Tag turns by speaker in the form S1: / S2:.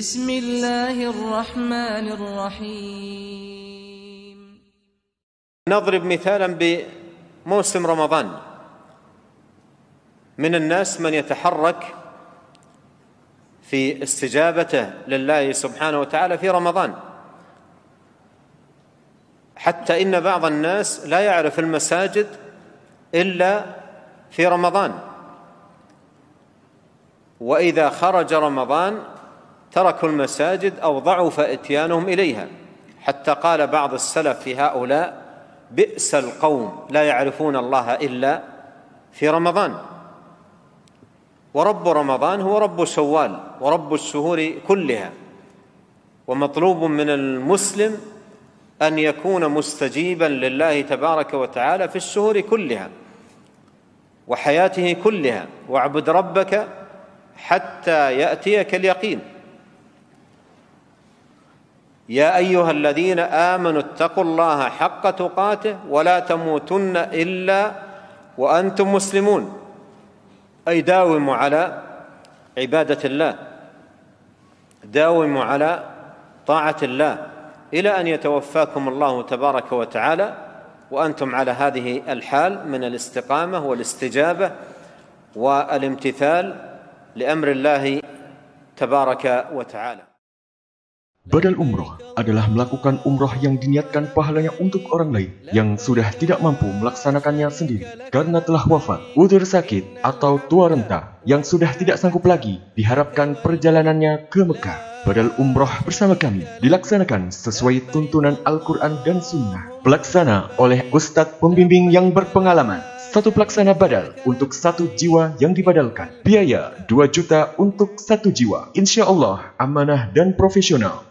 S1: بسم الله الرحمن الرحيم نضرب مثالا بموسم رمضان من الناس من يتحرك في استجابته لله سبحانه وتعالى في رمضان حتى ان بعض الناس لا يعرف المساجد الا في رمضان واذا خرج رمضان تركوا المساجد أو ضعف إتيانهم إليها حتى قال بعض السلف في هؤلاء بئس القوم لا يعرفون الله إلا في رمضان ورب رمضان هو رب شوال ورب الشهور كلها ومطلوب من المسلم أن يكون مستجيبا لله تبارك وتعالى في الشهور كلها وحياته كلها واعبد ربك حتى يأتيك اليقين يا ايها الذين امنوا اتقوا الله حق تقاته ولا تموتن الا وانتم مسلمون اي داوموا على عباده الله داوموا على طاعه الله الى ان يتوفاكم الله تبارك وتعالى وانتم على هذه الحال من الاستقامه والاستجابه والامتثال لامر الله تبارك وتعالى
S2: Badal umroh adalah melakukan umroh yang diniatkan pahalanya untuk orang lain yang sudah tidak mampu melaksanakannya sendiri karena telah wafat, udur sakit, atau tua renta yang sudah tidak sanggup lagi diharapkan perjalanannya ke Mekah. Badal umroh bersama kami dilaksanakan sesuai tuntunan Al-Quran dan Sunnah. Pelaksana oleh Ustadz Pembimbing yang berpengalaman. Satu pelaksana badal untuk satu jiwa yang dibadalkan. Biaya 2 juta untuk satu jiwa. Insya Allah amanah dan profesional.